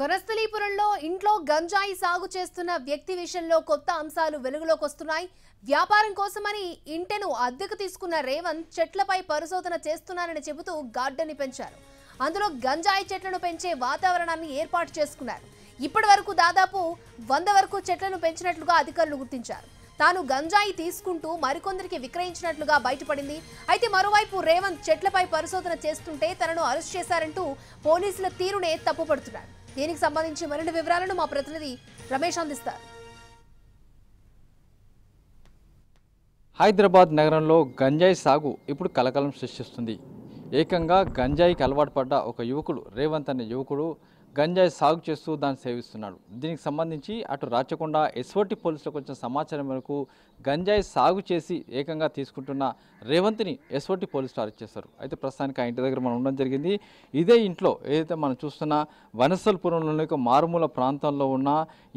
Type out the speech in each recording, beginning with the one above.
వనస్థలీపురంలో ఇంట్లో గంజాయి సాగు చేస్తున్న వ్యక్తి విషయంలో కొత్త అంశాలు వెలుగులోకి వస్తున్నాయి వ్యాపారం కోసమని ఇంటెను అద్దెకు తీసుకున్న రేవంత్ చెట్లపై పరిశోధన చేస్తున్నారని చెబుతూ గార్డెన్ని పెంచారు అందులో గంజాయి చెట్లను పెంచే వాతావరణాన్ని ఏర్పాటు చేసుకున్నారు ఇప్పటి వరకు దాదాపు వంద వరకు చెట్లను పెంచినట్లుగా అధికారులు గుర్తించారు తాను గంజాయి తీసుకుంటూ మరికొందరికి విక్రయించినట్లుగా బయటపడింది అయితే మరోవైపు రేవంత్ చెట్లపై పరిశోధన చేస్తుంటే తనను అరెస్ట్ చేశారంటూ పోలీసుల తీరునే తప్పుపడుతున్నారు దీనికి సంబంధించి మరిన్ని వివరాలను మా ప్రతినిధి రమేష్ అందిస్తారు హైదరాబాద్ నగరంలో గంజాయి సాగు ఇప్పుడు కలకలం సృష్టిస్తుంది ఏకంగా గంజాయికి అలవాటు పడ్డ ఒక యువకుడు రేవంత్ అనే యువకుడు గంజాయి సాగు చేస్తూ దాన్ని సేవిస్తున్నాడు దీనికి సంబంధించి అటు రాచకొండ ఎస్ఓటి పోలీసులకు వచ్చిన సమాచారం మేరకు గంజాయి సాగు చేసి ఏకంగా తీసుకుంటున్న రేవంత్ని ఎస్ఓటి పోలీసులు అరెస్ట్ చేశారు అయితే ప్రస్తుతానికి ఆ ఇంటి దగ్గర మనం ఉండడం జరిగింది ఇదే ఇంట్లో ఏదైతే మనం చూస్తున్న వనసల్పురంలోని ఒక మారుమూల ప్రాంతంలో ఉన్న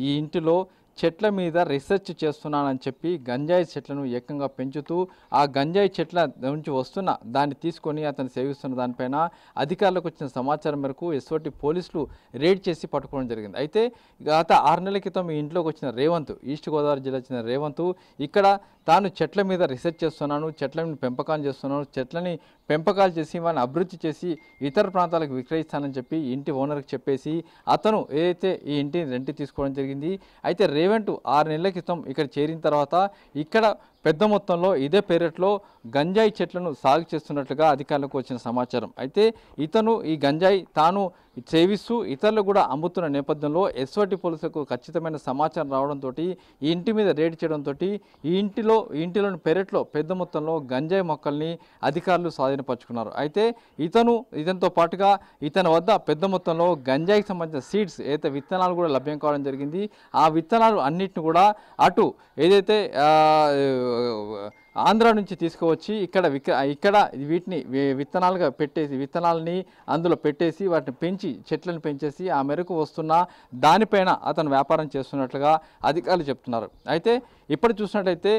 ఈ ఇంటిలో చెట్ల మీద రీసెర్చ్ చేస్తున్నానని చెప్పి గంజాయి చెట్లను ఏకంగా పెంచుతూ ఆ గంజాయి చెట్ల నుంచి వస్తున్న దాన్ని తీసుకొని అతను సేవిస్తున్న దానిపైన అధికారులకు వచ్చిన సమాచారం మేరకు ఎస్ఓటి పోలీసులు రేడ్ చేసి పట్టుకోవడం జరిగింది అయితే గత ఆరు నెలల క్రితం ఈ ఇంట్లోకి వచ్చిన రేవంత్ ఈస్ట్ గోదావరి జిల్లా వచ్చిన రేవంత్ ఇక్కడ తాను చెట్ల మీద రీసెర్చ్ చేస్తున్నాను మీద పెంపకం చేస్తున్నాను చెట్లని పెంపకాలు చేసి వాళ్ళని అభివృద్ధి చేసి ఇతర ప్రాంతాలకు విక్రయిస్తానని చెప్పి ఇంటి ఓనర్కి చెప్పేసి అతను ఏదైతే ఈ ఇంటిని రెంట్ తీసుకోవడం జరిగింది అయితే రేవంట్ ఆరు నెలల క్రితం ఇక్కడ చేరిన తర్వాత ఇక్కడ పెద్ద మొత్తంలో ఇదే పేరెట్లో గంజాయి చెట్లను సాగు చేస్తున్నట్లుగా అధికారులకు వచ్చిన సమాచారం అయితే ఇతను ఈ గంజాయి తాను సేవిస్తూ ఇతరులు కూడా అమ్ముతున్న నేపథ్యంలో ఎస్వటి పోలీసులకు ఖచ్చితమైన సమాచారం రావడంతో ఈ ఇంటి మీద రేడ్ చేయడంతో ఈ ఇంటిలో ఇంటిలోని పెరట్లో పెద్ద మొత్తంలో గంజాయి మొక్కల్ని అధికారులు స్వాధీనపరుచుకున్నారు అయితే ఇతను ఇతనితో పాటుగా ఇతని వద్ద పెద్ద మొత్తంలో గంజాయికి సంబంధించిన సీడ్స్ ఏదైతే విత్తనాలు కూడా లభ్యం కావడం జరిగింది ఆ విత్తనాలు అన్నిటిని కూడా అటు ఏదైతే uh, ఆంధ్ర నుంచి తీసుకువచ్చి ఇక్కడ ఇక్కడ వీటిని విత్తనాలుగా పెట్టేసి విత్తనాలని అందులో పెట్టేసి వాటిని పెంచి చెట్లను పెంచేసి ఆ మేరకు వస్తున్న దానిపైన అతను వ్యాపారం చేస్తున్నట్లుగా అధికారులు చెప్తున్నారు అయితే ఇప్పుడు చూసినట్టయితే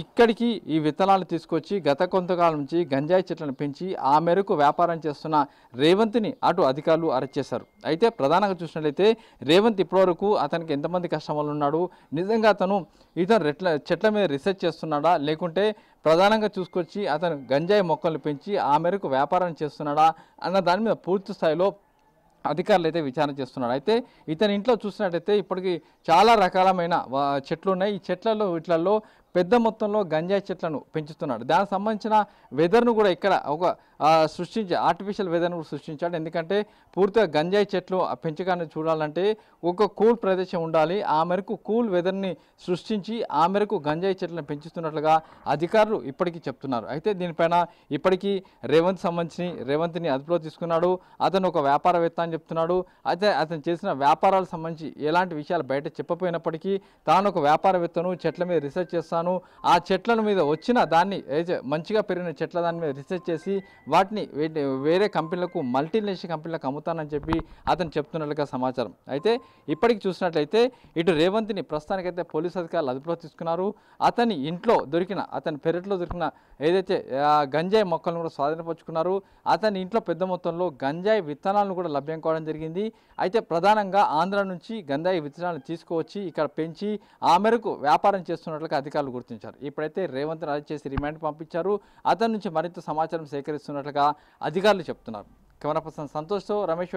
ఇక్కడికి ఈ విత్తనాలు తీసుకొచ్చి గత కొంతకాలం నుంచి గంజాయి చెట్లను పెంచి ఆ మేరకు వ్యాపారం చేస్తున్న రేవంత్ని అటు అధికారులు అరెస్ట్ చేశారు అయితే ప్రధానంగా చూసినట్లయితే రేవంత్ ఇప్పటివరకు అతనికి ఎంతమంది కస్టమర్లు ఉన్నాడు నిజంగా అతను ఇతను రెట్ల చెట్ల మీద రీసెర్చ్ చేస్తున్నాడా లేకుంటే ప్రధానంగా చూసుకొచ్చి అతను గంజాయి మొక్కలు పెంచి ఆ మేరకు వ్యాపారం చేస్తున్నాడా అన్న దాని మీద పూర్తి స్థాయిలో అధికారులు అయితే విచారణ చేస్తున్నారు అయితే ఇతని ఇంట్లో చూసినట్టయితే ఇప్పటికీ చాలా రకాలమైన చెట్లు ఉన్నాయి ఈ చెట్లలో వీటిలలో పెద్ద మొత్తంలో గంజాయి చెట్లను పెంచుతున్నాడు దానికి సంబంధించిన వెదర్ను కూడా ఇక్కడ ఒక సృష్టించి ఆర్టిఫిషియల్ వెదర్ను కూడా సృష్టించాడు ఎందుకంటే పూర్తిగా గంజాయి చెట్లు పెంచగానే చూడాలంటే ఒక కూల్ ప్రదేశం ఉండాలి ఆ మేరకు కూల్ వెదర్ని సృష్టించి ఆ మేరకు గంజాయి చెట్లను పెంచుతున్నట్లుగా అధికారులు ఇప్పటికీ చెప్తున్నారు అయితే దీనిపైన ఇప్పటికీ రేవంత్ సంబంధించి రేవంత్ని అదుపులో తీసుకున్నాడు అతను ఒక వ్యాపారవేత్త అని చెప్తున్నాడు అయితే అతను చేసిన వ్యాపారాలకు సంబంధించి ఎలాంటి విషయాలు బయట చెప్పపోయినప్పటికీ తాను ఒక వ్యాపారవేత్తను చెట్ల మీద రీసెర్చ్ చేస్తాను చేస్తాను ఆ చెట్ల మీద వచ్చిన దాన్ని మంచిగా పెరిగిన చెట్ల దాని మీద రీసెర్చ్ చేసి వాటిని వేరే కంపెనీలకు మల్టీనేషనల్ కంపెనీలకు అమ్ముతానని చెప్పి అతను చెప్తున్నట్లుగా సమాచారం అయితే ఇప్పటికి చూసినట్లయితే ఇటు రేవంత్ని ప్రస్తుతానికైతే పోలీసు అధికారులు అదుపులో తీసుకున్నారు అతని ఇంట్లో దొరికిన అతని పెరట్లో దొరికిన ఏదైతే గంజాయి మొక్కలను కూడా స్వాధీనపరుచుకున్నారు అతని ఇంట్లో పెద్ద మొత్తంలో గంజాయి విత్తనాలను కూడా లభ్యం కావడం జరిగింది అయితే ప్రధానంగా ఆంధ్ర నుంచి గంజాయి విత్తనాలను తీసుకువచ్చి ఇక్కడ పెంచి ఆ మేరకు వ్యాపారం చేస్తున్నట్లుగా అధికారులు పోలీసులు గుర్తించారు ఇప్పుడైతే రేవంత్ అరెస్ట్ చేసి రిమాండ్ పంపించారు అతని నుంచి మరింత సమాచారం సేకరిస్తున్నట్లుగా అధికారులు చెప్తున్నారు కెమెరా పర్సన్ సంతోష్తో రమేష్